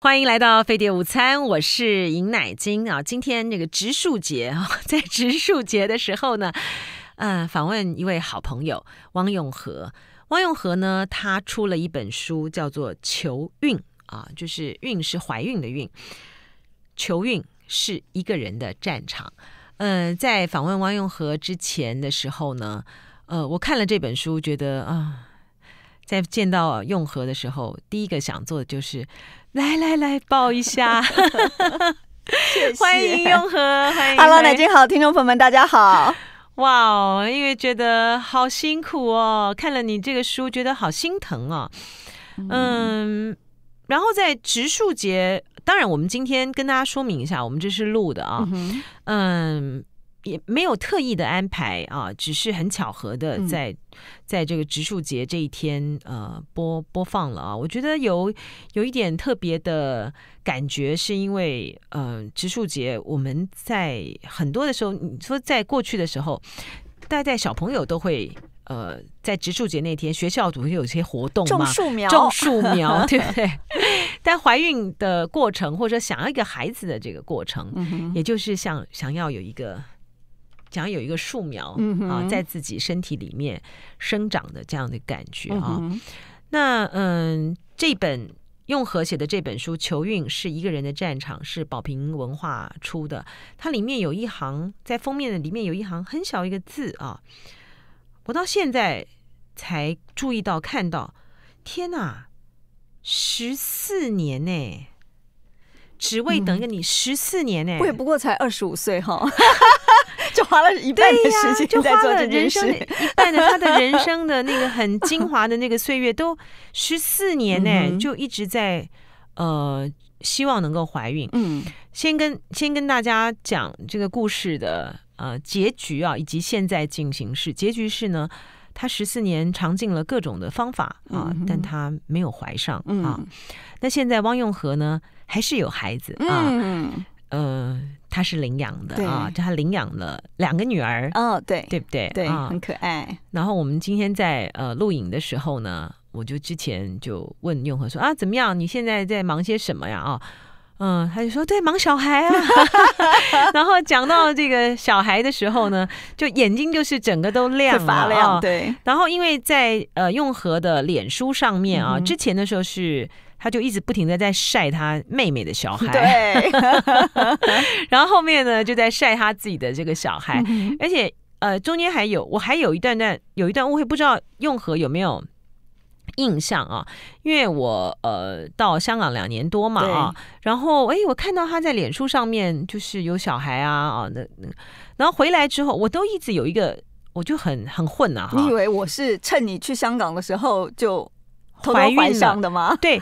欢迎来到飞碟午餐，我是尹乃菁啊。今天那个植树节啊，在植树节的时候呢，呃，访问一位好朋友汪永和。汪永和呢，他出了一本书，叫做《求孕》啊，就是“孕”是怀孕的“孕”，“求孕”是一个人的战场。嗯，在访问汪永和之前的时候呢，呃，我看了这本书，觉得啊，在见到永和的时候，第一个想做的就是。来来来，抱一下！谢谢，欢迎雍和，欢迎。Hello，奶金好，听众朋友们，大家好！哇哦，因为觉得好辛苦哦，看了你这个书，觉得好心疼啊。嗯，然后在植树节，当然我们今天跟大家说明一下，我们这是录的啊。嗯。也没有特意的安排啊，只是很巧合的在，在这个植树节这一天呃播播放了啊。我觉得有有一点特别的感觉，是因为呃植树节我们在很多的时候，你说在过去的时候，大概小朋友都会呃在植树节那天学校总有些活动嘛，种树苗，种树苗，对不对？但怀孕的过程或者想要一个孩子的这个过程，也就是想想要有一个。想要有一个树苗啊，在自己身体里面生长的这样的感觉啊。那嗯，这本用和写的这本书《球运》是一个人的战场，是宝瓶文化出的。它里面有一行在封面的里面有一行很小一个字啊，我到现在才注意到看到，天哪！十四年呢，只为等一个你十四年呢，我也不过才二十五岁哈。就花了一半的时间在做这件事，一半的他的人生的那个很精华的那个岁月都十四年呢，就一直在呃希望能够怀孕。嗯，先跟先跟大家讲这个故事的呃结局啊，以及现在进行式。结局是呢，他十四年尝尽了各种的方法啊，但他没有怀上啊。那现在汪永和呢，还是有孩子啊，呃。他是领养的啊，他领养了两个女儿。嗯，对，对不对？对，很可爱。然后我们今天在呃录影的时候呢，我就之前就问永户说啊，怎么样？你现在在忙些什么呀？啊。嗯，他就说对，忙小孩啊，然后讲到这个小孩的时候呢，就眼睛就是整个都亮了，对。然后因为在呃，用和的脸书上面啊，之前的时候是他就一直不停的在晒他妹妹的小孩，对。然后后面呢就在晒他自己的这个小孩，而且呃中间还有我还有一段段有一段误会，不知道用和有没有。印象啊，因为我呃到香港两年多嘛啊，然后哎，我看到他在脸书上面就是有小孩啊啊那那，然后回来之后，我都一直有一个，我就很很混啊。你以为我是趁你去香港的时候就？怀孕了的吗？对，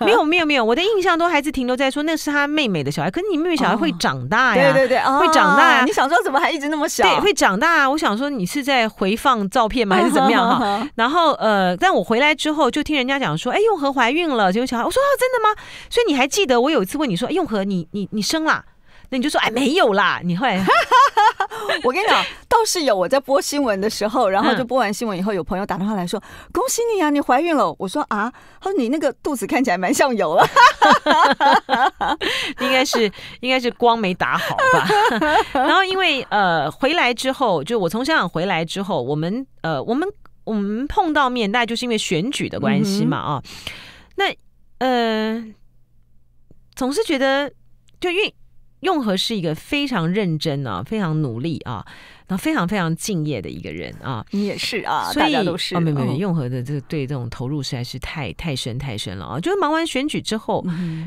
没有没有没有，我的印象都还是停留在说那是他妹妹的小孩。可是你妹妹小孩会长大呀，对对对，会长大呀。你想说怎么还一直那么小？对，会长大。我想说你是在回放照片吗，还是怎么样哈？然后呃，但我回来之后就听人家讲说，哎，用和怀孕了，结果小孩。我说哦，真的吗？所以你还记得我有一次问你说，哎、用和你你你生了？那你就说，哎，没有啦，你会。我跟你讲，倒是有我在播新闻的时候，然后就播完新闻以后，有朋友打电话来说：“恭喜你啊，你怀孕了。”我说：“啊。”他说：“你那个肚子看起来蛮像有了。”应该是应该是光没打好吧？然后因为呃，回来之后，就我从香港回来之后，我们呃，我们我们碰到面，那就是因为选举的关系嘛啊。那呃，总是觉得就因为。用和是一个非常认真啊，非常努力啊，那非常非常敬业的一个人啊，你也是啊，大家都是啊，没没没用和的这对这种投入实在是太太深太深了啊！就是忙完选举之后，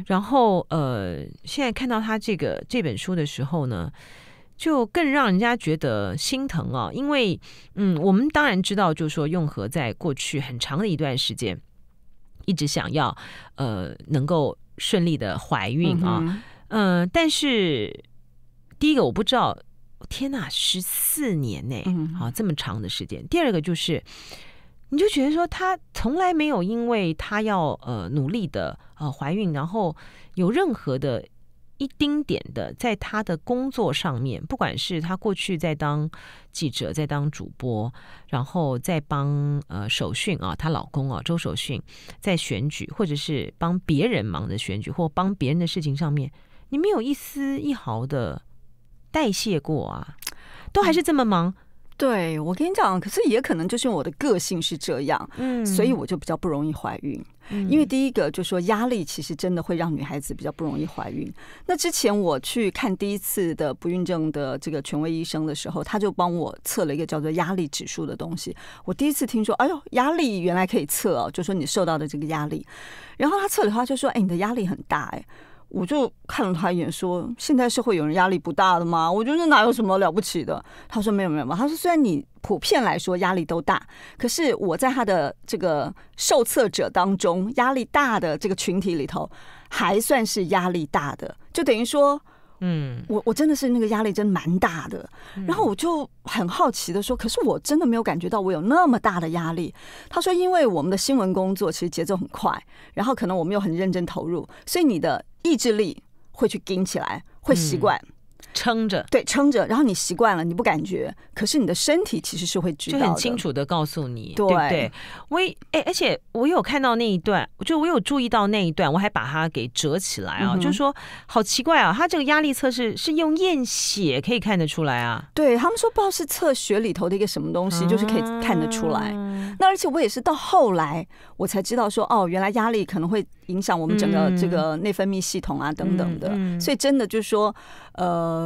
然后呃，现在看到他这个这本书的时候呢，就更让人家觉得心疼啊，因为嗯，我们当然知道，就是说用和在过去很长的一段时间一直想要呃能够顺利的怀孕啊。嗯，但是第一个我不知道，天哪，十四年呢？啊，这么长的时间。第二个就是，你就觉得说她从来没有因为她要呃努力的呃怀孕，然后有任何的一丁点的在她的工作上面，不管是她过去在当记者、在当主播，然后在帮呃首训啊，她老公啊周首训在选举，或者是帮别人忙的选举或帮别人的事情上面。你没有一丝一毫的代谢过啊，都还是这么忙。对我跟你讲，可是也可能就是我的个性是这样，嗯，所以我就比较不容易怀孕。因为第一个就说压力其实真的会让女孩子比较不容易怀孕。那之前我去看第一次的不孕症的这个权威医生的时候，他就帮我测了一个叫做压力指数的东西。我第一次听说，哎呦，压力原来可以测哦，就说你受到的这个压力。然后他测了以后就说，哎，你的压力很大，哎。我就看了他一眼，说：“现在社会有人压力不大的吗？我觉得哪有什么了不起的。”他说：“没有，没有嘛。”他说：“虽然你普遍来说压力都大，可是我在他的这个受测者当中，压力大的这个群体里头，还算是压力大的，就等于说，嗯，我我真的是那个压力真蛮大的。然后我就很好奇的说：，可是我真的没有感觉到我有那么大的压力。”他说：“因为我们的新闻工作其实节奏很快，然后可能我们又很认真投入，所以你的。”意志力会去顶起来，会习惯。撑着，对，撑着，然后你习惯了，你不感觉，可是你的身体其实是会知道就很清楚的告诉你，对不对？我哎，而且我有看到那一段，就我有注意到那一段，我还把它给折起来啊，就是说好奇怪啊，他这个压力测试是用验血可以看得出来啊，对他们说不知道是测血里头的一个什么东西，就是可以看得出来。那而且我也是到后来我才知道说，哦，原来压力可能会影响我们整个这个内分泌系统啊等等的，所以真的就是说，呃。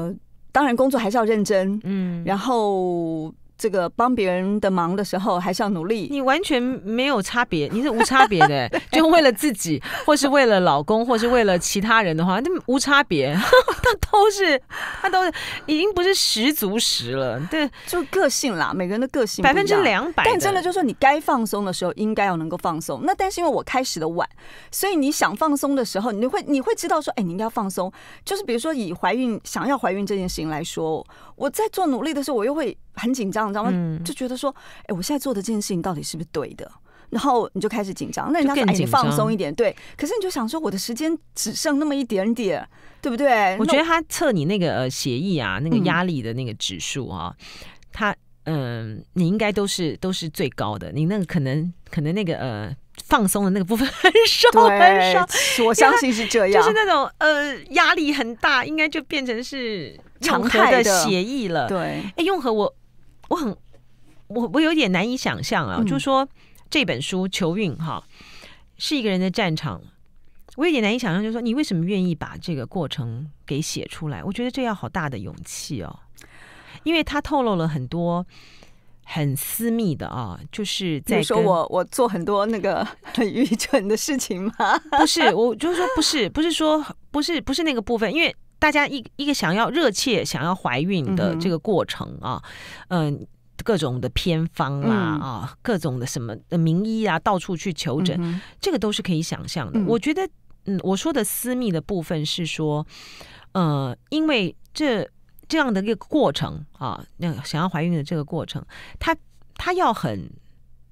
当然工作还是要认真，嗯，然后。这个帮别人的忙的时候，还是要努力。你完全没有差别，你是无差别的。就为了自己，或是为了老公，或是为了其他人的话，那无差别。他 都是，他都是已经不是十足十了。对，就个性啦，每个人的个性，百分之两百。但真的就是说，你该放松的时候，应该要能够放松。那但是因为我开始的晚，所以你想放松的时候，你会你会知道说，哎，你应该放松。就是比如说，以怀孕想要怀孕这件事情来说。我在做努力的时候，我又会很紧张，你知道吗？就觉得说，哎，我现在做的这件事情到底是不是对的？然后你就开始紧张，那你想哎，放松一点，对。可是你就想说，我的时间只剩那么一点点，对不对？我觉得他测你那个协议啊，那个压力的那个指数啊，他嗯，你应该都是都是最高的。你那个可能可能那个呃，放松的那个部分很少很少，我相信是这样，就是那种呃，压力很大，应该就变成是。常态的协议了，对，哎，用和，我我很，我我有点难以想象啊，就说这本书《球运》哈，是一个人的战场，我有点难以想象，就是说你为什么愿意把这个过程给写出来？我觉得这要好大的勇气哦，因为他透露了很多很私密的啊，就是在说我我做很多那个很愚蠢的事情吗？不是，我就是说不是，不是说不是不是那个部分，因为。大家一一个想要热切想要怀孕的这个过程啊，嗯，各种的偏方啦啊，各种的什么名医啊，到处去求诊，这个都是可以想象的。我觉得，嗯，我说的私密的部分是说，呃，因为这这样的一个过程啊，那想要怀孕的这个过程，他他要很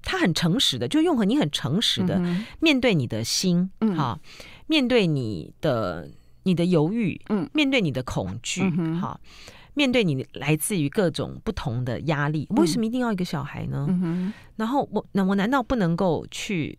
他很诚实的，就用很你很诚实的面对你的心，哈，面对你的。你的犹豫，嗯，面对你的恐惧，哈，面对你来自于各种不同的压力，为什么一定要一个小孩呢？嗯哼，然后我，那我难道不能够去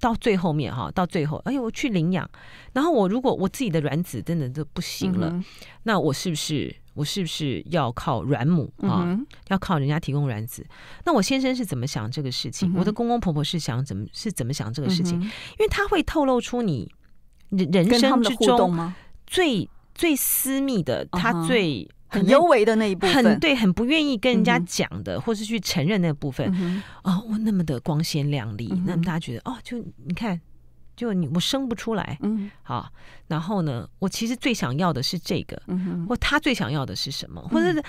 到最后面哈？到最后，哎呦，我去领养。然后我如果我自己的卵子真的就不行了，那我是不是我是不是要靠卵母啊？要靠人家提供卵子？那我先生是怎么想这个事情？我的公公婆婆是想怎么是怎么想这个事情？因为他会透露出你。人生之中最最私密的，他最很尤为的那一部分，很对，很不愿意跟人家讲的，或是去承认那部分。哦，我那么的光鲜亮丽，那么大家觉得，哦，就你看，就你我生不出来，嗯，好，然后呢，我其实最想要的是这个，嗯，他最想要的是什么，或者是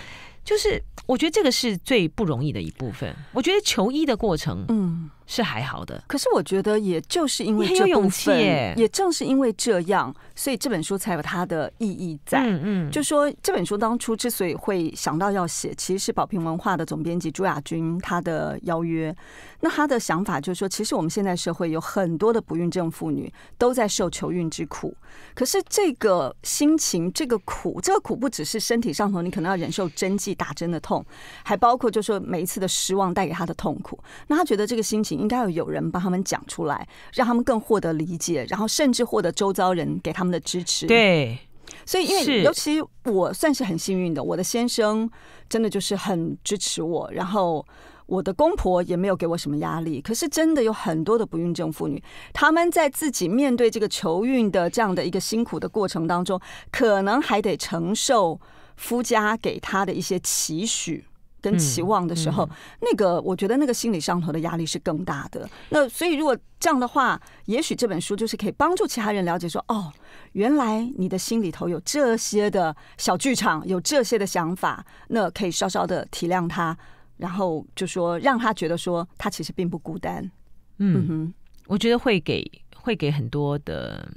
就是，我觉得这个是最不容易的一部分。我觉得求医的过程，嗯。是还好的，可是我觉得也就是因为这有勇气，也正是因为这样，所以这本书才有它的意义在。嗯嗯，就说这本书当初之所以会想到要写，其实是宝平文化的总编辑朱亚军他的邀约。那他的想法就是说，其实我们现在社会有很多的不孕症妇女都在受求孕之苦，可是这个心情、这个苦、这个苦不只是身体上头，你可能要忍受针剂打针的痛，还包括就是说每一次的失望带给他的痛苦。那他觉得这个心情。应该要有人帮他们讲出来，让他们更获得理解，然后甚至获得周遭人给他们的支持。对，所以因为尤其我算是很幸运的，我的先生真的就是很支持我，然后我的公婆也没有给我什么压力。可是真的有很多的不孕症妇女，她们在自己面对这个求孕的这样的一个辛苦的过程当中，可能还得承受夫家给她的一些期许。跟期望的时候，那个我觉得那个心理上头的压力是更大的。那所以如果这样的话，也许这本书就是可以帮助其他人了解说，哦，原来你的心里头有这些的小剧场，有这些的想法，那可以稍稍的体谅他，然后就说让他觉得说他其实并不孤单。嗯哼，我觉得会给会给很多的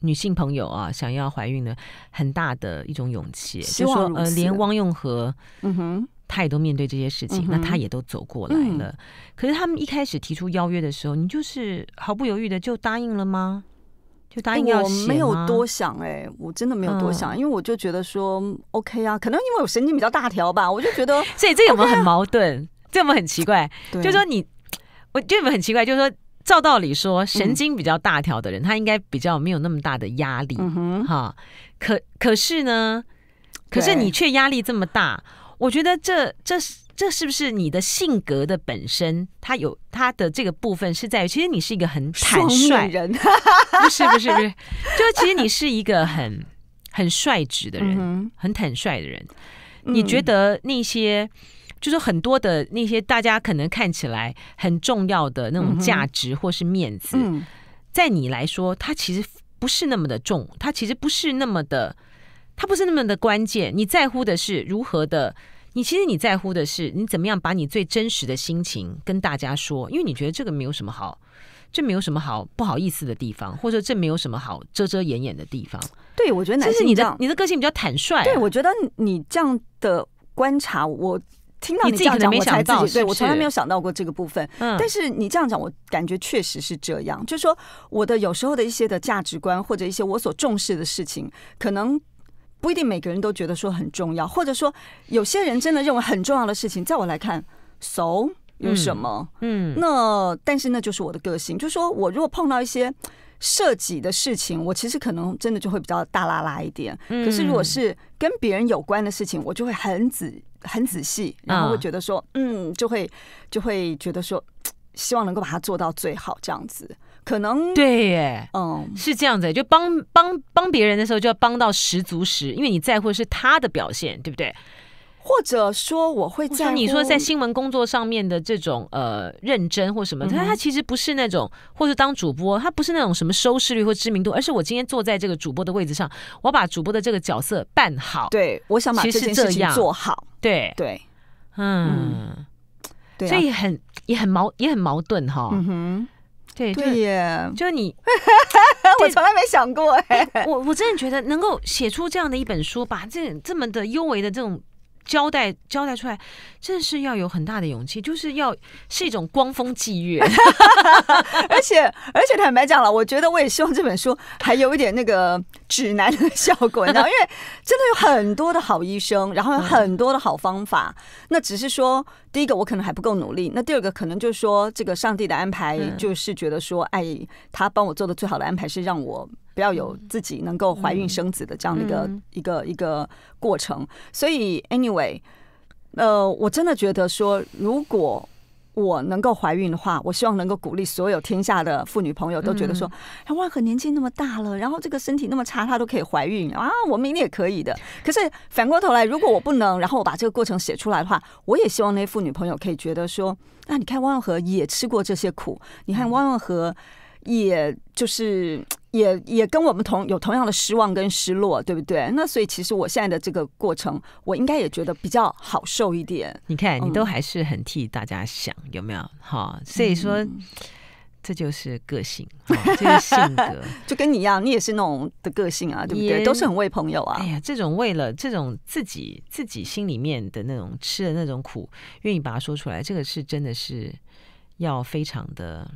女性朋友啊，想要怀孕的很大的一种勇气。希望呃，连汪永和，嗯哼。他也都面对这些事情，那他也都走过来了。可是他们一开始提出邀约的时候，你就是毫不犹豫的就答应了吗？就答应要？我没有多想哎，我真的没有多想，因为我就觉得说 OK 啊，可能因为我神经比较大条吧，我就觉得。所以这有没有很矛盾，这我们很奇怪。就说你，我就很奇怪，就是说照道理说，神经比较大条的人，他应该比较没有那么大的压力，哈。可可是呢，可是你却压力这么大。我觉得这这这是不是你的性格的本身？它有它的这个部分是在于，其实你是一个很坦率人，不是不是不是，就其实你是一个很很率直的人，很坦率的人。你觉得那些就是很多的那些大家可能看起来很重要的那种价值或是面子，在你来说，它其实不是那么的重，它其实不是那么的。它不是那么的关键，你在乎的是如何的？你其实你在乎的是你怎么样把你最真实的心情跟大家说，因为你觉得这个没有什么好，这没有什么好不好意思的地方，或者这没有什么好遮遮掩掩的地方。对，我觉得其实你的你的个性比较坦率。对，我觉得你这样的观察，我听到你这样讲，我没想到，对我从来没有想到过这个部分。嗯，但是你这样讲，我感觉确实是这样，就是说我的有时候的一些的价值观或者一些我所重视的事情，可能。不一定每个人都觉得说很重要，或者说有些人真的认为很重要的事情，在我来看，so 有什么？嗯，那但是那就是我的个性，就是说我如果碰到一些涉及的事情，我其实可能真的就会比较大拉拉一点。嗯，可是如果是跟别人有关的事情，我就会很仔很仔细，然后会觉得说，嗯，就会就会觉得说，希望能够把它做到最好，这样子。可能对，嗯，是这样子，就帮帮帮别人的时候，就要帮到十足十，因为你在乎是他的表现，对不对？或者说我会在乎你说在新闻工作上面的这种呃认真或什么，他他其实不是那种，或者当主播他不是那种什么收视率或知名度，而是我今天坐在这个主播的位置上，我把主播的这个角色办好，对我想把这件事情做好，对对，嗯，所以很也很矛也很矛盾哈，嗯哼。对对，就你，我从来没想过哎，我我真的觉得能够写出这样的一本书，把这这么的幽微的这种。交代交代出来，真的是要有很大的勇气，就是要是一种光风霁月。而且而且坦白讲了，我觉得我也希望这本书还有一点那个指南的效果，你知道？因为真的有很多的好医生，然后有很多的好方法。那只是说，第一个我可能还不够努力；那第二个可能就是说，这个上帝的安排就是觉得说，哎，他帮我做的最好的安排是让我。不要有自己能够怀孕生子的这样的一个一个一个过程。所以，anyway，呃，我真的觉得说，如果我能够怀孕的话，我希望能够鼓励所有天下的妇女朋友都觉得说，汪汪和年纪那么大了，然后这个身体那么差，她都可以怀孕啊，我明一也可以的。可是反过头来，如果我不能，然后我把这个过程写出来的话，我也希望那些妇女朋友可以觉得说，那你看汪和也吃过这些苦，你看汪汪和。也就是 也也跟我们同有同样的失望跟失落，对不对？那所以其实我现在的这个过程，我应该也觉得比较好受一点。你看，你都还是很替大家想，有没有？好，所以说这就是个性，这个性格 就跟你一样，你也是那种的个性啊，对不对？都是很为朋友啊。哎呀，这种为了这种自己自己心里面的那种吃的那种苦，愿意把它说出来，这个是真的是要非常的。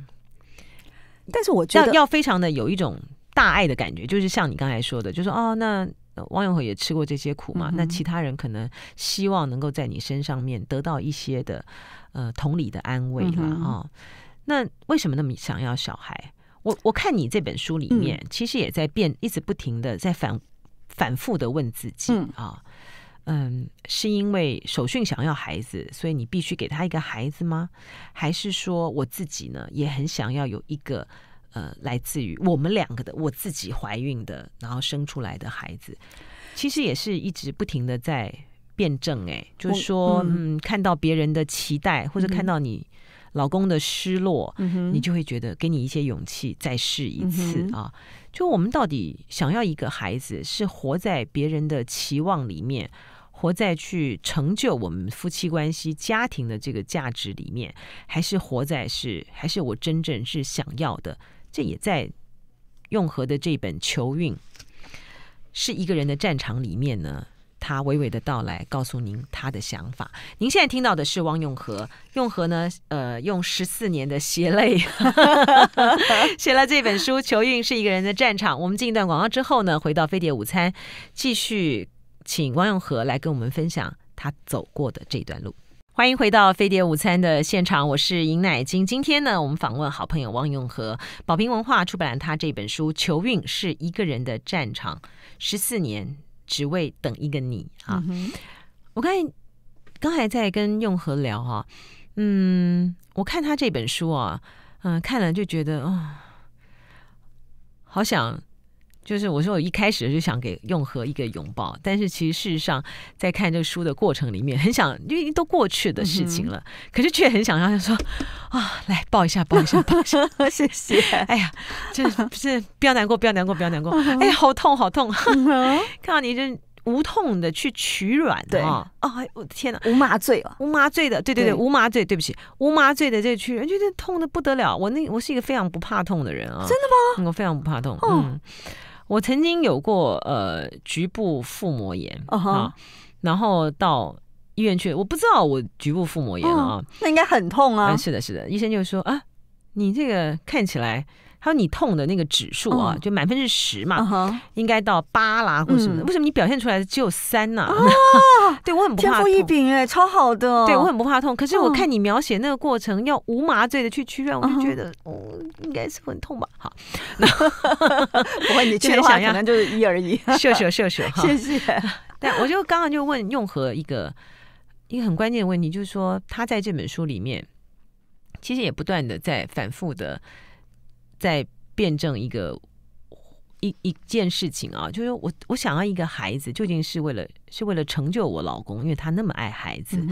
但是我觉得要非常的有一种大爱的感觉，就是像你刚才说的，就说哦，那汪永和也吃过这些苦嘛，那其他人可能希望能够在你身上面得到一些的呃同理的安慰啦。啊。那为什么那么想要小孩？我我看你这本书里面其实也在变，一直不停的在反反复的问自己啊。嗯，是因为首训想要孩子，所以你必须给他一个孩子吗？还是说我自己呢，也很想要有一个呃，来自于我们两个的我自己怀孕的，然后生出来的孩子？其实也是一直不停的在辩证，哎，就是说，嗯，看到别人的期待，或者看到你老公的失落，你就会觉得给你一些勇气，再试一次啊。就我们到底想要一个孩子，是活在别人的期望里面？活在去成就我们夫妻关系、家庭的这个价值里面，还是活在是还是我真正是想要的？这也在用和的这本《求运》是一个人的战场里面呢。他娓娓的到来，告诉您他的想法。您现在听到的是汪用和，用和呢？呃，用十四年的血泪 写了这本书《求运是一个人的战场》。我们进一段广告之后呢，回到飞碟午餐，继续。请汪永和来跟我们分享他走过的这段路。欢迎回到《飞碟午餐》的现场，我是尹乃金。今天呢，我们访问好朋友汪永和，宝平文化出版了他这本书《求运是一个人的战场》，十四年只为等一个你啊！我刚才刚才在跟永和聊哈，嗯，我看他这本书啊，嗯，看了就觉得啊，好想。就是我说我一开始就想给永和一个拥抱，但是其实事实上在看这书的过程里面很想，因为都过去的事情了，可是却很想，要说啊，来抱一下，抱一下，抱一下，谢谢。哎呀，就是不要难过，不要难过，不要难过。哎呀，好痛，好痛！看到你这无痛的去取卵对啊，我的天哪，无麻醉了，无麻醉的，对对对，无麻醉，对不起，无麻醉的这取，就觉得痛的不得了。我那我是一个非常不怕痛的人啊，真的吗？我非常不怕痛，嗯。我曾经有过呃局部腹膜炎啊，然后到医院去，我不知道我局部腹膜炎啊，那应该很痛啊。是的，是的，医生就说啊，你这个看起来。还有你痛的那个指数啊，就满分是十嘛，应该到八啦或什么的。为什么你表现出来的只有三呢？啊，对我很不怕痛哎，超好的。对我很不怕痛，可是我看你描写那个过程要无麻醉的去屈腕，我就觉得嗯，应该是很痛吧。好，我 你这 样的话可能就是一而已。谢谢谢谢谢谢谢。但我就刚刚就问用和一个一个很关键的问题，就是说他在这本书里面，其实也不断的在反复的。在辩证一个一一件事情啊，就是我我想要一个孩子，究竟是为了是为了成就我老公，因为他那么爱孩子。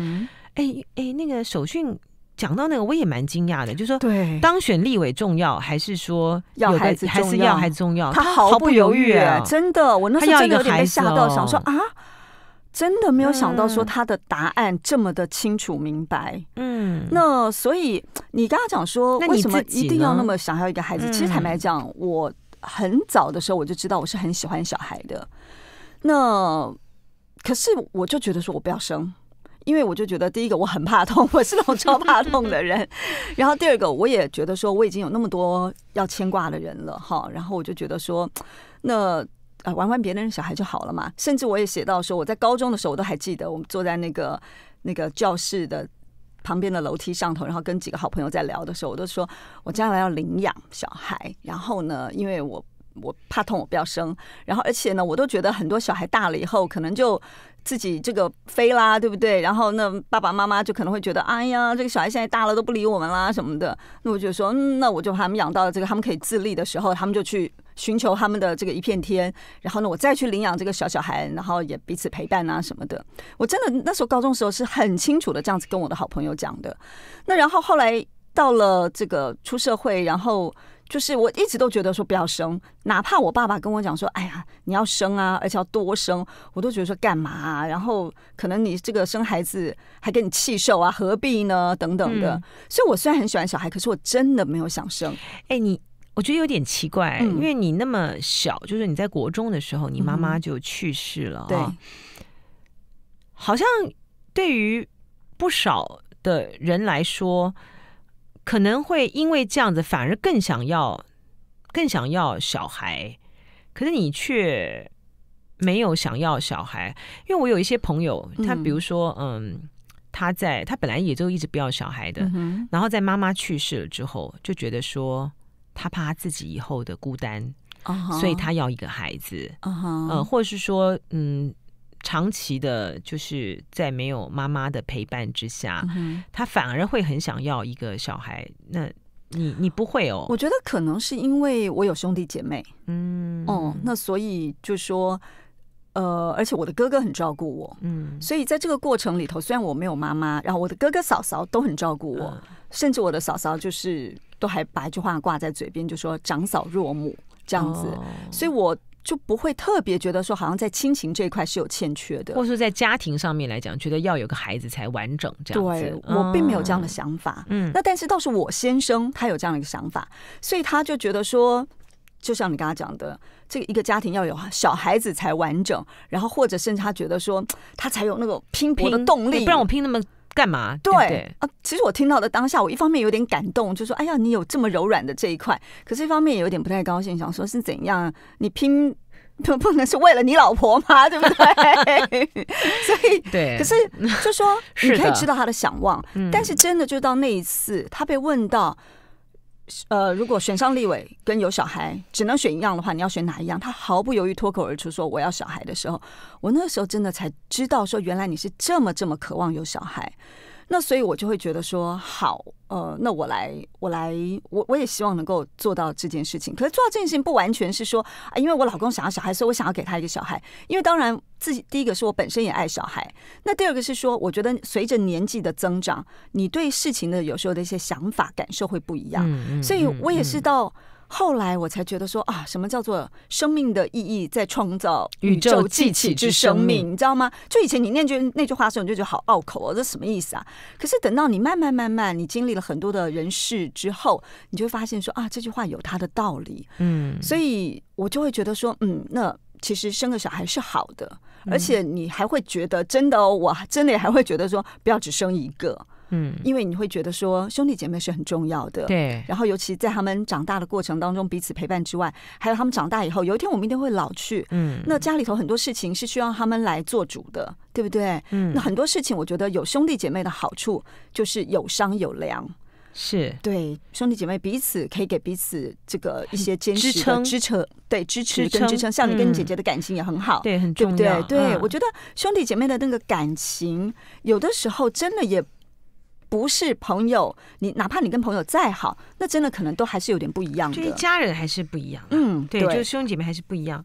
哎哎，那个首训讲到那个，我也蛮惊讶的，就说当选立委重要还是说要孩子还是要还重要？他毫不犹豫，真的，我那时候真的有点被吓到，想说啊。真的没有想到，说他的答案这么的清楚明白。嗯，那所以你刚刚讲说，为什么一定要那么想要一个孩子？其实坦白讲，我很早的时候我就知道我是很喜欢小孩的。那可是我就觉得说，我不要生，因为我就觉得第一个我很怕痛，我是那种超怕痛的人。然后第二个我也觉得说我已经有那么多要牵挂的人了，哈。然后我就觉得说，那。啊，玩玩别人小孩就好了嘛。甚至我也写到说，我在高中的时候，我都还记得，我们坐在那个那个教室的旁边的楼梯上头，然后跟几个好朋友在聊的时候，我都说我将来要领养小孩。然后呢，因为我我怕痛，我不要生。然后而且呢，我都觉得很多小孩大了以后，可能就自己这个飞啦，对不对？然后那爸爸妈妈就可能会觉得，哎呀，这个小孩现在大了都不理我们啦，什么的。那我就说，那我就把他们养到了这个他们可以自立的时候，他们就去。寻求他们的这个一片天，然后呢，我再去领养这个小小孩，然后也彼此陪伴啊什么的。我真的那时候高中时候是很清楚的这样子跟我的好朋友讲的。那然后后来到了这个出社会，然后就是我一直都觉得说不要生，哪怕我爸爸跟我讲说，哎呀，你要生啊，而且要多生，我都觉得说干嘛？然后可能你这个生孩子还给你气受啊，何必呢？等等的。所以我虽然很喜欢小孩，可是我真的没有想生。哎，你。我觉得有点奇怪，因为你那么小，就是你在国中的时候，你妈妈就去世了，对，好像对于不少的人来说，可能会因为这样子反而更想要更想要小孩，可是你却没有想要小孩，因为我有一些朋友，他比如说嗯，他在他本来也就一直不要小孩的，然后在妈妈去世了之后，就觉得说。他怕他自己以后的孤单，所以他要一个孩子，呃，或者是说，嗯，长期的，就是在没有妈妈的陪伴之下，他反而会很想要一个小孩。那你你不会哦？我觉得可能是因为我有兄弟姐妹，嗯，哦，那所以就说，呃，而且我的哥哥很照顾我，嗯，所以在这个过程里头，虽然我没有妈妈，然后我的哥哥嫂嫂都很照顾我，甚至我的嫂嫂就是。都还把一句话挂在嘴边，就说“长嫂若母”这样子，所以我就不会特别觉得说，好像在亲情这一块是有欠缺的，或者说在家庭上面来讲，觉得要有个孩子才完整这样子。我并没有这样的想法，嗯。那但是倒是我先生他有这样的一个想法，所以他就觉得说，就像你刚刚讲的，这一个家庭要有小孩子才完整，然后或者甚至他觉得说，他才有那个拼搏的动力，不然我拼那么。干嘛？对啊，其实我听到的当下，我一方面有点感动，就说：“哎呀，你有这么柔软的这一块。”可是一方面有点不太高兴，想说是怎样？你拼不 不能是为了你老婆吗？对不对？所以对，可是就说你可以知道他的想望，但是真的就到那一次，他被问到。呃，如果选上立委跟有小孩只能选一样的话，你要选哪一样？他毫不犹豫脱口而出说：“我要小孩”的时候，我那个时候真的才知道，说原来你是这么这么渴望有小孩，那所以我就会觉得说好。呃，那我来，我来，我我也希望能够做到这件事情。可是做到这件事情不完全是说啊，因为我老公想要小孩，所以我想要给他一个小孩。因为当然自己第一个是我本身也爱小孩，那第二个是说，我觉得随着年纪的增长，你对事情的有时候的一些想法感受会不一样。所以我也是到。后来我才觉得说啊，什么叫做生命的意义在创造宇宙记起之生命，你知道吗？就以前你念句那句话的时候，你就觉得好拗口哦，这什么意思啊？可是等到你慢慢慢慢，你经历了很多的人事之后，你就会发现说啊，这句话有它的道理。嗯，所以我就会觉得说，嗯，那其实生个小孩是好的，而且你还会觉得真的哦，我真的还会觉得说，不要只生一个。嗯，因为你会觉得说兄弟姐妹是很重要的，对。然后尤其在他们长大的过程当中，彼此陪伴之外，还有他们长大以后，有一天我们一定会老去，嗯。那家里头很多事情是需要他们来做主的，对不对？嗯。那很多事情我觉得有兄弟姐妹的好处就是有商有量，是对兄弟姐妹彼此可以给彼此这个一些坚持、支撑，对支持跟支撑。像你跟你姐姐的感情也很好，对，很重要，对。我觉得兄弟姐妹的那个感情，有的时候真的也。不是朋友，你哪怕你跟朋友再好，那真的可能都还是有点不一样的。就是家人还是不一样，嗯，对，就是兄弟姐妹还是不一样。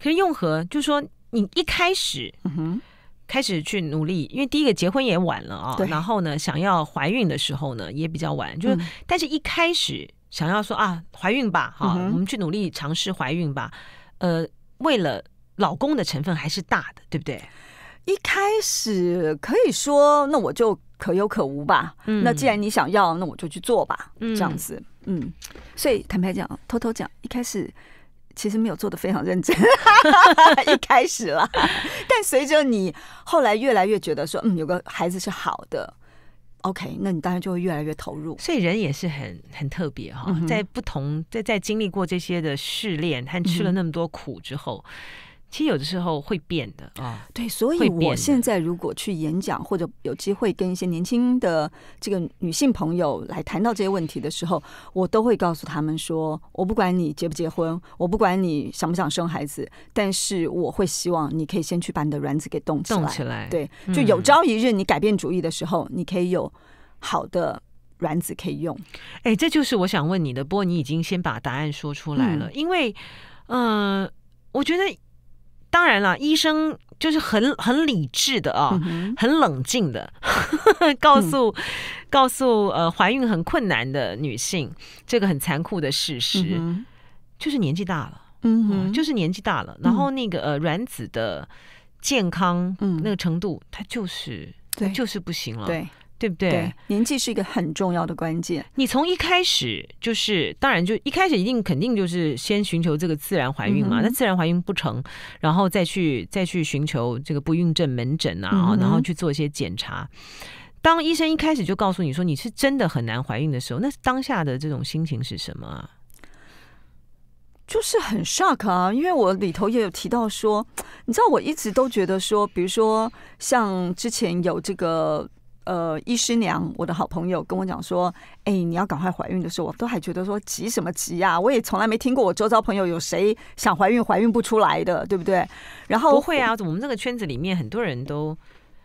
可是用和就说，你一开始，嗯哼，开始去努力，因为第一个结婚也晚了啊，然后呢，想要怀孕的时候呢也比较晚，就是，但是一开始想要说啊，怀孕吧，哈，我们去努力尝试怀孕吧，呃，为了老公的成分还是大的，对不对？一开始可以说，那我就。可有可无吧。那既然你想要，那我就去做吧。这样子，嗯，所以坦白讲，偷偷讲，一开始其实没有做的非常认真，一开始啦。但随着你后来越来越觉得说，嗯，有个孩子是好的，OK，那你当然就会越来越投入。所以人也是很很特别哈，在不同在在经历过这些的试炼和吃了那么多苦之后。其实有的时候会变的啊，对，所以我现在如果去演讲或者有机会跟一些年轻的这个女性朋友来谈到这些问题的时候，我都会告诉他们说，我不管你结不结婚，我不管你想不想生孩子，但是我会希望你可以先去把你的卵子给冻起来，对，就有朝一日你改变主意的时候，你可以有好的卵子可以用。哎，这就是我想问你的，不过你已经先把答案说出来了，因为，嗯，我觉得。当然了，医生就是很很理智的啊，很冷静的，告诉告诉呃怀孕很困难的女性这个很残酷的事实，就是年纪大了，嗯，就是年纪大了，然后那个呃卵子的健康那个程度，它就是就是不行了，对。对不对？年纪是一个很重要的关键。你从一开始就是，当然就一开始一定肯定就是先寻求这个自然怀孕嘛。那自然怀孕不成，然后再去再去寻求这个不孕症门诊啊，然后去做一些检查。当医生一开始就告诉你说你是真的很难怀孕的时候，那当下的这种心情是什么啊？就是很 shock 啊！因为我里头也有提到说，你知道我一直都觉得说，比如说像之前有这个。呃，医师娘，我的好朋友跟我讲说，哎，你要赶快怀孕的时候，我都还觉得说急什么急呀？我也从来没听过我周遭朋友有谁想怀孕怀孕不出来的，对不对？然后不会啊，我们这个圈子里面很多人都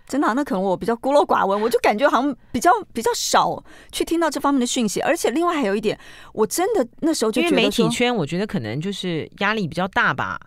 真的，那可能我比较孤陋寡闻，我就感觉好像比较比较少去听到这方面的讯息。而且另外还有一点，我真的那时候就觉得，体圈我觉得可能就是压力比较大吧。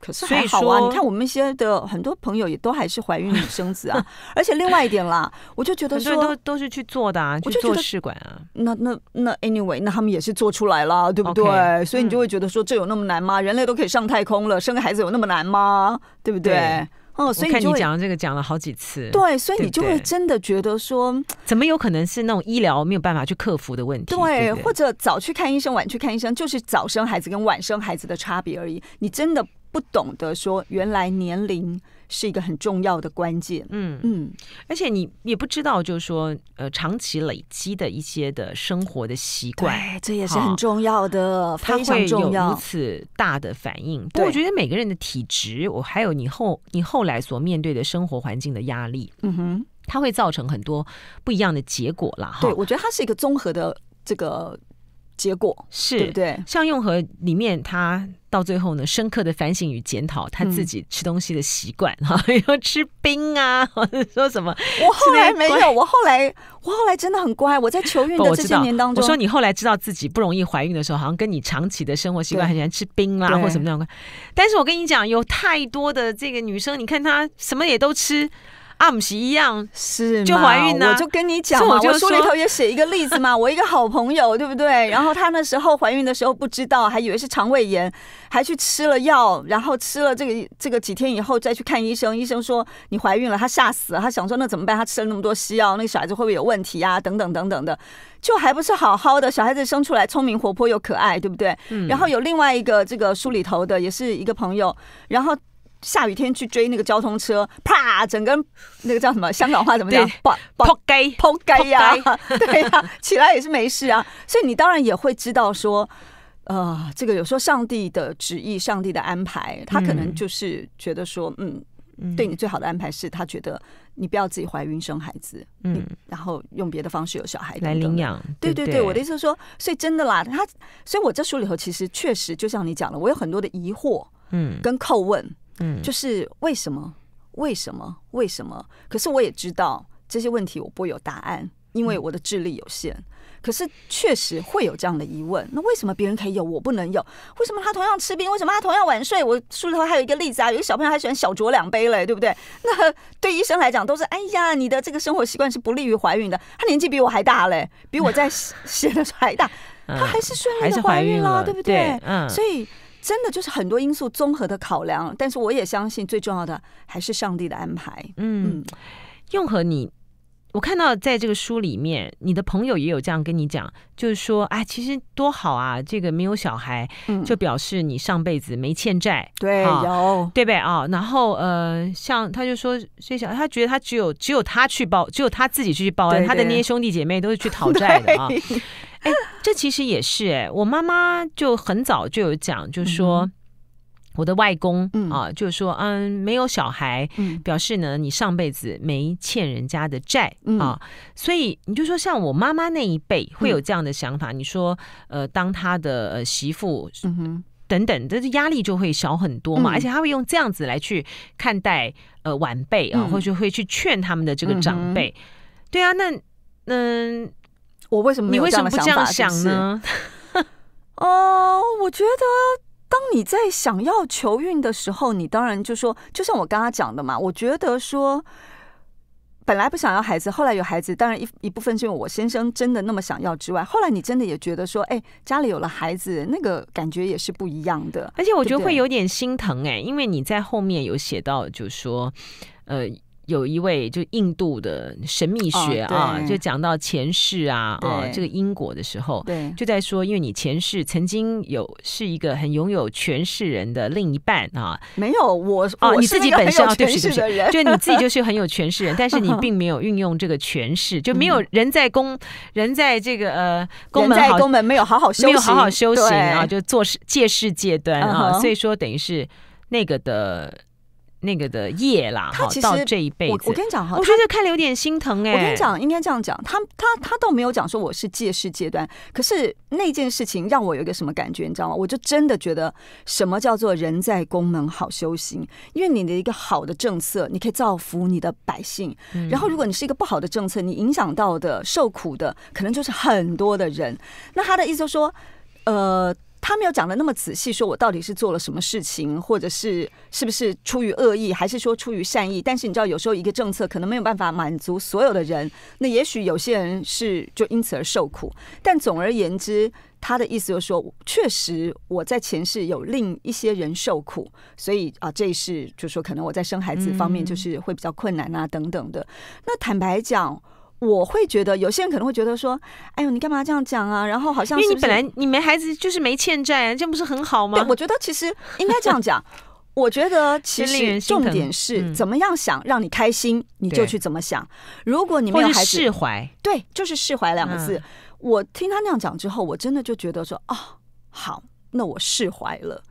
可是还好啊！你看我们现在的很多朋友也都还是怀孕生子啊，而且另外一点啦，我就觉得说都都是去做的啊，去做试管啊。那那那 anyway，那他们也是做出来了，对不对？所以你就会觉得说，这有那么难吗？人类都可以上太空了，生个孩子有那么难吗？对不对？哦，所以你讲这个讲了好几次，对，所以你就会真的觉得说，怎么有可能是那种医疗没有办法去克服的问题？对，或者早去看医生，晚去看医生，就是早生孩子跟晚生孩子的差别而已。你真的。不懂得说，原来年龄是一个很重要的关键。嗯嗯，而且你也不知道，就是说，呃，长期累积的一些的生活的习惯，这也是很重要的。它会有如此大的反应，过我觉得每个人的体质，我还有你后你后来所面对的生活环境的压力，嗯哼，它会造成很多不一样的结果了。对，我觉得它是一个综合的这个。结果是对，像用和里面，他到最后呢，深刻的反省与检讨他自己吃东西的习惯，哈，要吃冰啊，或者说什么。我后来没有，我后来我后来真的很乖。我在求孕的这些年当中，我说你后来知道自己不容易怀孕的时候，好像跟你长期的生活习惯很喜欢吃冰啦，或什么那种。但是我跟你讲，有太多的这个女生，你看她什么也都吃。阿姆西一样是吗？就怀孕了，我就跟你讲，我书里头也写一个例子嘛。我一个好朋友，对不对？然后她那时候怀孕的时候不知道，还以为是肠胃炎，还去吃了药，然后吃了这个这个几天以后再去看医生，医生说你怀孕了，她吓死了，她想说那怎么办？她吃了那么多西药，那个小孩子会不会有问题啊？等等等等的，就还不是好好的，小孩子生出来聪明活泼又可爱，对不对？嗯。然后有另外一个这个书里头的也是一个朋友，然后。下雨天去追那个交通车，啪！整个那个叫什么？香港话怎么讲？扑扑街，扑街呀，对呀，起来也是没事啊。所以你当然也会知道说，呃，这个有时候上帝的旨意，上帝的安排，他可能就是觉得说，嗯，对你最好的安排是，他觉得你不要自己怀孕生孩子，嗯，然后用别的方式有小孩来领养。对对对，我的意思是说，所以真的啦，他，所以我这书里头其实确实就像你讲了，我有很多的疑惑，嗯，跟叩问。嗯，就是为什么？为什么？为什么？可是我也知道这些问题我不会有答案，因为我的智力有限。可是确实会有这样的疑问：那为什么别人可以有，我不能有？为什么他同样吃冰？为什么他同样晚睡？我书里头还有一个例子啊，有个小朋友还喜欢小酌两杯嘞，对不对？那对医生来讲都是：哎呀，你的这个生活习惯是不利于怀孕的。他年纪比我还大嘞，比我在写的时候还大，他还是顺利的怀孕了，对不对？嗯，所以。真的就是很多因素综合的考量，但是我也相信最重要的还是上帝的安排。嗯，用和你。我看到在这个书里面，你的朋友也有这样跟你讲，就是说啊，其实多好啊，这个没有小孩，嗯，就表示你上辈子没欠债，对，有，对不对啊？然后呃，像他就说，最小他觉得他只有只有他去报，只有他自己去报恩，他的那些兄弟姐妹都是去讨债的啊。哎，这其实也是哎，我妈妈就很早就有讲，就说。我的外公啊，就是说嗯，没有小孩，表示呢你上辈子没欠人家的债啊，所以你就说像我妈妈那一辈会有这样的想法，你说呃，当他的媳妇，等等，这压力就会小很多嘛，而且他会用这样子来去看待呃晚辈啊，或者会去劝他们的这个长辈，对啊，那嗯，我为什么你为什么不这样想呢？哦，我觉得。当你在想要求孕的时候，你当然就说，就像我刚刚讲的嘛，我觉得说，本来不想要孩子，后来有孩子，当然一一部分是因为我先生真的那么想要之外，后来你真的也觉得说，哎，家里有了孩子，那个感觉也是不一样的。而且我觉得会有点心疼哎，因为你在后面有写到，就说，呃。有一位就印度的神秘学啊，就讲到前世啊啊这个因果的时候，对，就在说，因为你前世曾经有是一个很拥有权势人的另一半啊，没有我啊你自己本身啊就是就是，就你自己就是很有权势人，但是你并没有运用这个权势，就没有人在宫人在这个呃宫门在宫门没有好好没有好好修行啊，就做世借世界端啊，所以说等于是那个的。那个的业啦，到这一辈子，我我跟你讲哈，我觉得看了有点心疼哎。我跟你讲，应该这样讲，他他他倒没有讲说我是借世阶段，可是那件事情让我有一个什么感觉，你知道吗？我就真的觉得什么叫做人在功能好修行，因为你的一个好的政策，你可以造福你的百姓；然后如果你是一个不好的政策，你影响到的受苦的可能就是很多的人。那他的意思说，呃。他没有讲的那么仔细，说我到底是做了什么事情，或者是是不是出于恶意，还是说出于善意？但是你知道，有时候一个政策可能没有办法满足所有的人，那也许有些人是就因此而受苦。但总而言之，他的意思就是说，确实我在前世有令一些人受苦，所以啊，这一世就是说，可能我在生孩子方面就是会比较困难啊，等等的。那坦白讲。我会觉得有些人可能会觉得说，哎呦，你干嘛这样讲啊？然后好像因为你本来你没孩子就是没欠债，这不是很好吗？对，我觉得其实应该这样讲。我觉得其实重点是怎么样想让你开心，你就去怎么想。如果你没有孩子，释怀，对，就是释怀两个字。我听他那样讲之后，我真的就觉得说，哦，好，那我释怀了，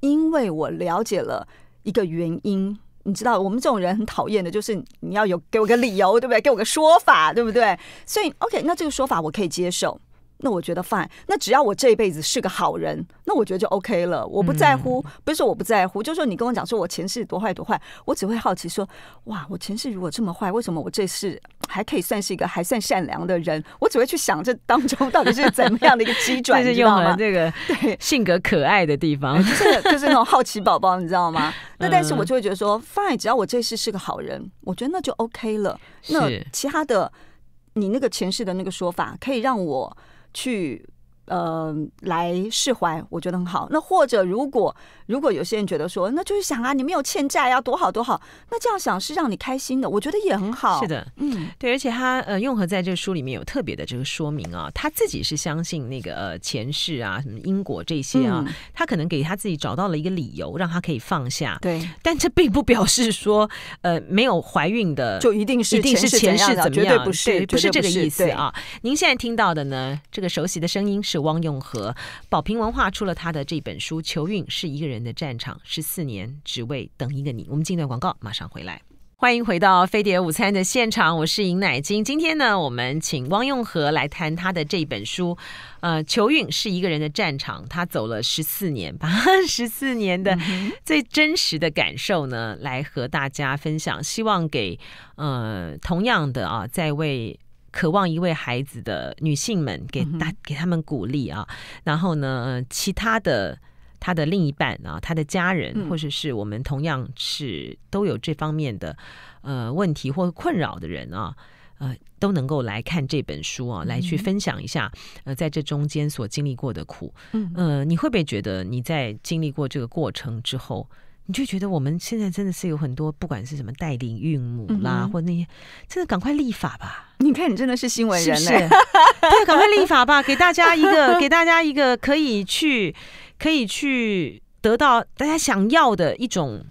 因为我了解了一个原因。你知道我们这种人很讨厌的，就是你要有给我个理由，对不对？给我个说法，对不对？所以，OK，那这个说法我可以接受。那我觉得 fine，那只要我这一辈子是个好人，那我觉得就 OK 了。我不在乎，不是说我不在乎，就是说你跟我讲说我前世多坏多坏，我只会好奇说，哇，我前世如果这么坏，为什么我这世还可以算是一个还算善良的人？我只会去想这当中到底是怎么样的一个机转，你用道吗？这个 对性格可爱的地方，这个 就是那种好奇宝宝，你知道吗？那但是我就会觉得说，fine，只要我这世是个好人，我觉得那就 OK 了。那其他的，你那个前世的那个说法，可以让我。去。呃，来释怀，我觉得很好。那或者如果如果有些人觉得说，那就是想啊，你没有欠债呀，多好多好，那这样想是让你开心的，我觉得也很好。是的，嗯，对。而且他呃，用和在这书里面有特别的这个说明啊，他自己是相信那个呃前世啊、什么因果这些啊，他可能给他自己找到了一个理由，让他可以放下。对，但这并不表示说呃没有怀孕的 就一定是前世怎么样，绝对不是不是这个意思啊。您现在听到的呢，这个熟悉的声音是。汪用和宝平文化出了他的这本书《求运是一个人的战场》，十四年只为等一个你。我们进段广告，马上回来。欢迎回到《飞碟午餐》的现场，我是尹乃金。今天呢，我们请汪用和来谈他的这本书，呃，《求运是一个人的战场》，他走了十四年，把 十四年的最真实的感受呢，来和大家分享，希望给呃同样的啊，在为渴望一位孩子的女性们，给大给他们鼓励啊。然后呢，其他的他的另一半啊，他的家人，或者是我们同样是都有这方面的呃问题或困扰的人啊，呃，都能够来看这本书啊，来去分享一下呃，在这中间所经历过的苦。嗯，你会不会觉得你在经历过这个过程之后？你就觉得我们现在真的是有很多，不管是什么代领孕母啦，或那些，真的赶快立法吧！你看，你真的是新闻人了，对，赶快立法吧，给大家一个，给大家一个可以去，可以去得到大家想要的一种，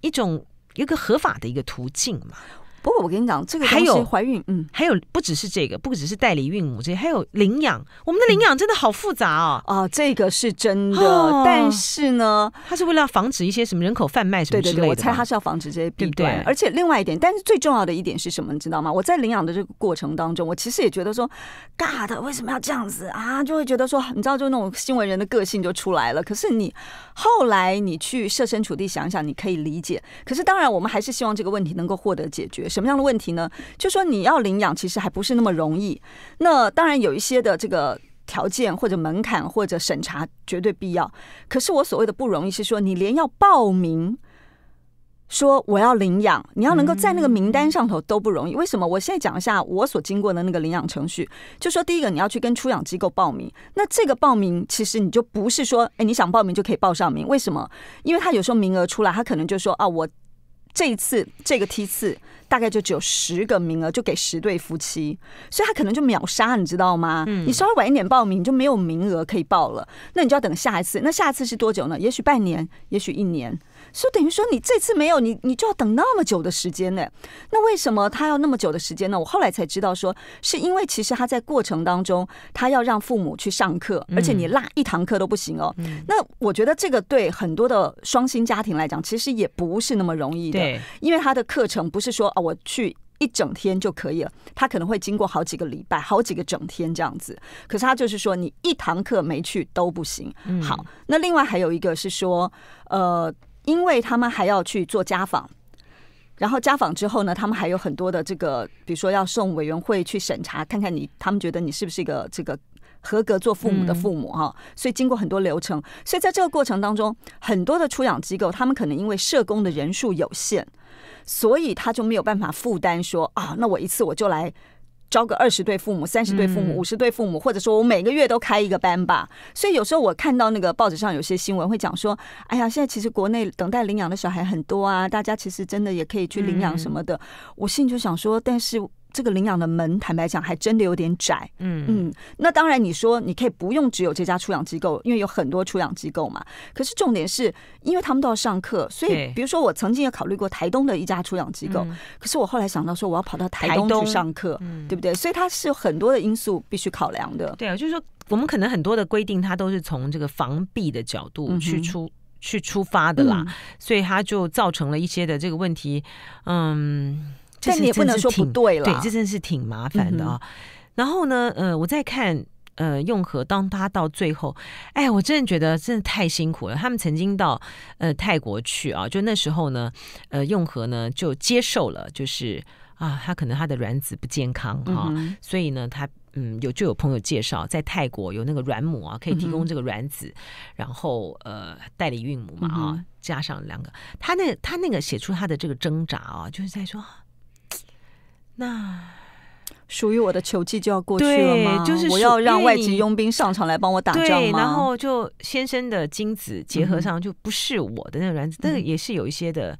一种一个合法的一个途径嘛。不过我跟你讲，这个还有怀孕，嗯，还有不只是这个，不只是代理孕母这些，还有领养。我们的领养真的好复杂哦。啊，这个是真的。但是呢，它是为了要防止一些什么人口贩卖什么之类的。我猜它是要防止这些弊端。而且另外一点，但是最重要的一点是什么？你知道吗？我在领养的这个过程当中，我其实也觉得说，尬的？为什么要这样子啊？就会觉得说，你知道，就那种新闻人的个性就出来了。可是你后来你去设身处地想想，你可以理解。可是当然，我们还是希望这个问题能够获得解决。什么样的问题呢？就说你要领养，其实还不是那么容易。那当然有一些的这个条件或者门槛或者审查绝对必要。可是我所谓的不容易，是说你连要报名，说我要领养，你要能够在那个名单上头都不容易。为什么？我现在讲一下我所经过的那个领养程序。就说第一个，你要去跟出养机构报名。那这个报名，其实你就不是说，哎，你想报名就可以报上名。为什么？因为他有时候名额出来，他可能就说啊，我。这一次这个梯次大概就只有十个名额，就给十对夫妻，所以他可能就秒杀，你知道吗？你稍微晚一点报名，就没有名额可以报了，那你就要等下一次。那下一次是多久呢？也许半年，也许一年。是等于说你这次没有你，你就要等那么久的时间呢？那为什么他要那么久的时间呢？我后来才知道，说是因为其实他在过程当中，他要让父母去上课，而且你落一堂课都不行哦。那我觉得这个对很多的双薪家庭来讲，其实也不是那么容易的，因为他的课程不是说啊，我去一整天就可以了，他可能会经过好几个礼拜、好几个整天这样子。可是他就是说，你一堂课没去都不行。好，那另外还有一个是说，呃。因为他们还要去做家访，然后家访之后呢，他们还有很多的这个，比如说要送委员会去审查，看看你，他们觉得你是不是一个这个合格做父母的父母哈。所以经过很多流程，所以在这个过程当中，很多的出养机构，他们可能因为社工的人数有限，所以他就没有办法负担说啊，那我一次我就来。招个二十对父母、三十对父母、五十对父母，或者说我每个月都开一个班吧。所以有时候我看到那个报纸上有些新闻会讲说：“哎呀，现在其实国内等待领养的小孩很多啊，大家其实真的也可以去领养什么的。”我心里就想说，但是。这个领养的门，坦白讲，还真的有点窄。嗯嗯，那当然，你说你可以不用只有这家出养机构，因为有很多出养机构嘛。可是重点是，因为他们都要上课，所以比如说我曾经也考虑过台东的一家出养机构，可是我后来想到说，我要跑到台东去上课，对不对？所以它是有很多的因素必须考量的。对啊，就是说我们可能很多的规定，它都是从这个防弊的角度去出去出发的啦，所以它就造成了一些的这个问题。嗯。但你也不能说不对了，对，这真是挺麻烦的啊。然后呢，呃，我再看，呃，用和当他到最后，哎，我真的觉得真的太辛苦了。他们曾经到呃泰国去啊，就那时候呢，呃，用和呢就接受了，就是啊，他可能他的卵子不健康哈，所以呢，他嗯有就有朋友介绍在泰国有那个卵母啊，可以提供这个卵子，然后呃代理孕母嘛啊，加上两个他那他那个写出他的这个挣扎啊，就是在说。那属于我的球技就要过去了吗？就是我要让外籍佣兵上场来帮我打仗吗？然后就先生的精子结合上就不是我的那个卵子，那个也是有一些的。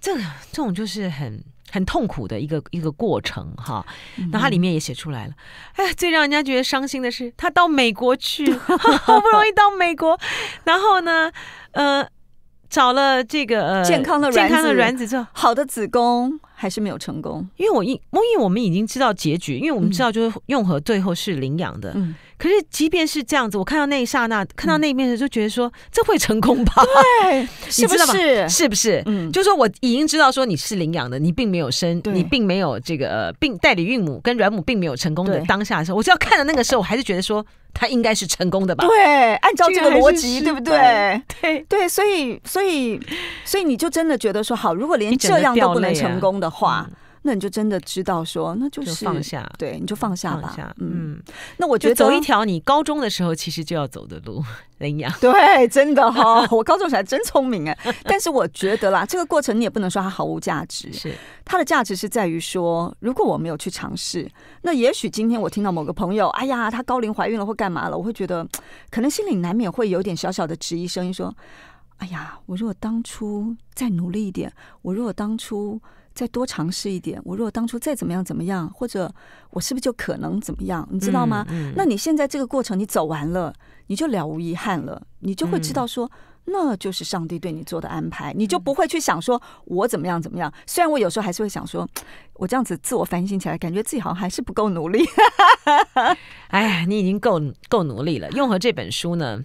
这这种就是很很痛苦的一个一个过程哈。那它里面也写出来了。哎，最让人家觉得伤心的是，他到美国去，好不容易到美国，然后呢，呃，找了这个健康的健康的卵子，好的子宫。还是没有成功，因为我一，因为我们已经知道结局，因为我们知道就是用和最后是领养的。嗯，可是即便是这样子，我看到那一刹那，看到那一面的，就觉得说这会成功吧？对，是不是？是不是？嗯，就是说我已经知道说你是领养的，你并没有生，你并没有这个并代理孕母跟软母并没有成功的当下的时候，我就要看到那个时候，我还是觉得说他应该是成功的吧？对，按照这个逻辑，对不对？对对，所以所以所以你就真的觉得说好，如果连这样都不能成功的。话，那你就真的知道说，那就是放下，对，你就放下吧。嗯，那我觉得走一条你高中的时候其实就要走的路，领 养。对，真的哈，我高中时候真聪明哎。但是我觉得啦，这个过程你也不能说它毫无价值，是它的价值是在于说，如果我没有去尝试，那也许今天我听到某个朋友，哎呀，她高龄怀孕了或干嘛了，我会觉得 可能心里难免会有点小小的质疑声音，说，哎呀，我如果当初再努力一点，我如果当初。再多尝试一点，我如果当初再怎么样怎么样，或者我是不是就可能怎么样？你知道吗？那你现在这个过程你走完了，你就了无遗憾了，你就会知道说，那就是上帝对你做的安排，你就不会去想说我怎么样怎么样。虽然我有时候还是会想说，我这样子自我反省起来，感觉自己好像还是不够努力。哎呀，你已经够够努力了。用和这本书呢，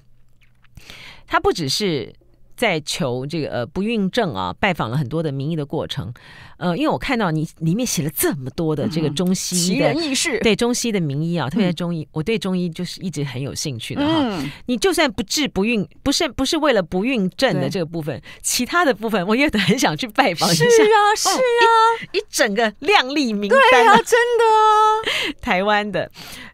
它不只是。在求这个呃不孕症啊，拜访了很多的名医的过程。呃，因为我看到你里面写了这么多的这个中西奇人异事，对中西的名医啊，特别中医，我对中医就是一直很有兴趣的哈。你就算不治不孕，不是不是为了不孕症的这个部分，其他的部分我也很想去拜访一下。是啊，是啊，一整个亮丽名单啊，真的啊，台湾的。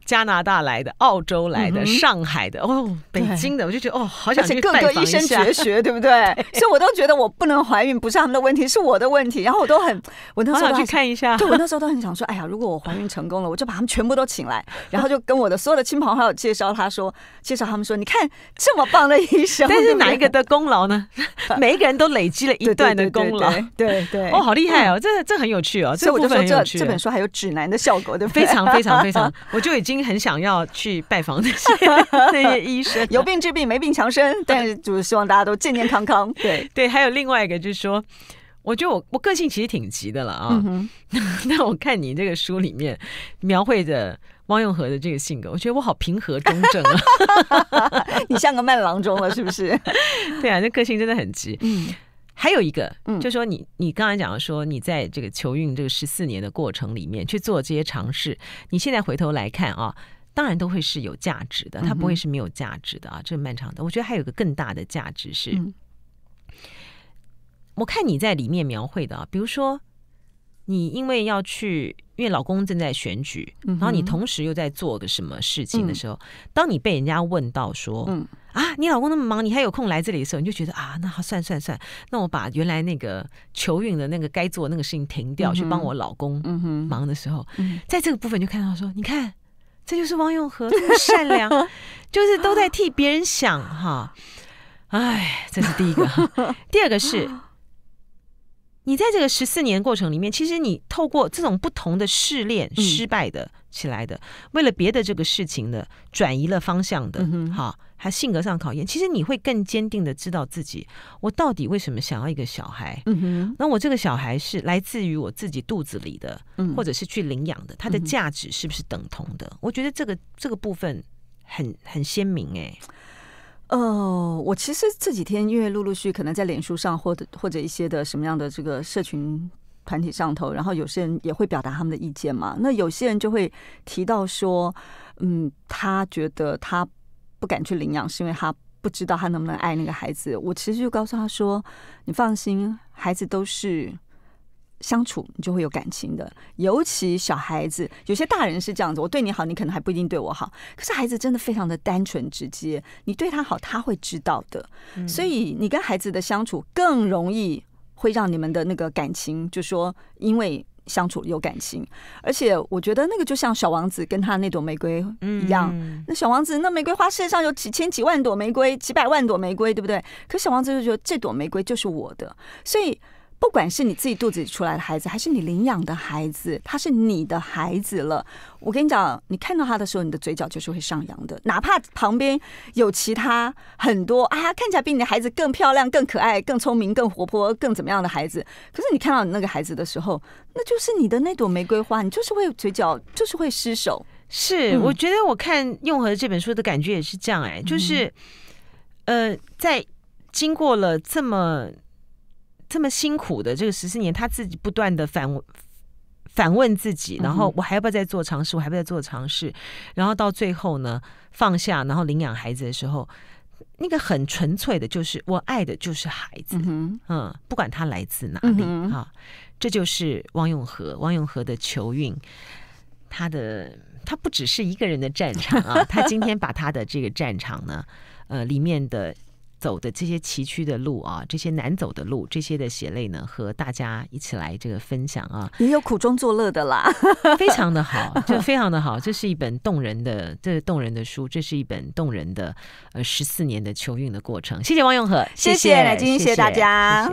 加拿大来的、澳洲来的、上海的、哦，北京的，我就觉得哦，好想去拜访绝学，对不对？所以，我都觉得我不能怀孕不是他们的问题，是我的问题。然后，我都很我那时候去看一下，对，我那时候都很想说，哎呀，如果我怀孕成功了，我就把他们全部都请来，然后就跟我的所有的亲朋好友介绍，他说，介绍他们说，你看这么棒的医生，但是哪一个的功劳呢？每一个人都累积了一段的功劳，对对，哦，好厉害哦，这这很有趣哦，这我这本书还有指南的效果，对不对？非常非常非常，我就已经。很想要去拜访那些 那些医生，有病治病，没病强身，但是就是希望大家都健健康康。对 对，还有另外一个就是说，我觉得我我个性其实挺急的了啊。那我看你这个书里面描绘的汪永和的这个性格，我觉得我好平和中正啊。你像个慢郎中了，是不是？对啊，那个性真的很急。嗯。还有一个，嗯，就说你，你刚才讲说，你在这个球运这个十四年的过程里面去做这些尝试，你现在回头来看啊，当然都会是有价值的，它不会是没有价值的啊。这个漫长的，我觉得还有个更大的价值是，我看你在里面描绘的，啊，比如说你因为要去，因为老公正在选举，然后你同时又在做个什么事情的时候，当你被人家问到说，嗯。啊！你老公那么忙，你还有空来这里的时候，你就觉得啊，那算算算，那我把原来那个求孕的那个该做那个事情停掉，去帮我老公忙的时候，在这个部分就看到说，你看，这就是王永和这么善良，就是都在替别人想哈。哎，这是第一个，第二个是，你在这个十四年过程里面，其实你透过这种不同的试炼，失败的起来的，为了别的这个事情的转移了方向的，哈。他性格上考验，其实你会更坚定的知道自己，我到底为什么想要一个小孩。嗯哼，那我这个小孩是来自于我自己肚子里的，或者是去领养的，它的价值是不是等同的？我觉得这个这个部分很很鲜明哎。呃，我其实这几天因为陆陆续可能在脸书上，或者或者一些的什么样的这个社群团体上头，然后有些人也会表达他们的意见嘛。那有些人就会提到说，嗯，他觉得他。不敢去领养，是因为他不知道他能不能爱那个孩子。我其实就告诉他说：“你放心，孩子都是相处，你就会有感情的。尤其小孩子，有些大人是这样子，我对你好，你可能还不一定对我好。可是孩子真的非常的单纯直接，你对他好，他会知道的。所以你跟孩子的相处，更容易会让你们的那个感情，就说因为。”相处有感情，而且我觉得那个就像小王子跟他那朵玫瑰一样。那小王子那玫瑰花，世界上有几千几万朵玫瑰，几百万朵玫瑰，对不对？可小王子就觉得这朵玫瑰就是我的，所以。不管是你自己肚子里出来的孩子，还是你领养的孩子，他是你的孩子了。我跟你讲，你看到他的时候，你的嘴角就是会上扬的。哪怕旁边有其他很多啊，看起来比你的孩子更漂亮、更可爱、更聪明、更活泼、更怎么样的孩子，可是你看到你那个孩子的时候，那就是你的那朵玫瑰花，你就是会嘴角，就是会失手。是，我觉得我看《用和》这本书的感觉也是这样哎，就是，呃，在经过了这么。这么辛苦的这个十四年，他自己不断的反反问自己，然后我还要不要再做尝试？我还要不要再做尝试？然后到最后呢，放下，然后领养孩子的时候，那个很纯粹的，就是我爱的就是孩子，嗯，不管他来自哪里啊，这就是汪永和，汪永和的求运，他的他不只是一个人的战场啊，他今天把他的这个战场呢，呃，里面的。走的这些崎岖的路啊，这些难走的路，这些的血泪呢，和大家一起来这个分享啊，也有苦中作乐的啦，非常的好，就非常的好，这是一本动人的，这动人的书，这是一本动人的，呃，十四年的求运的过程。谢谢汪永和，谢谢来金，谢谢大家。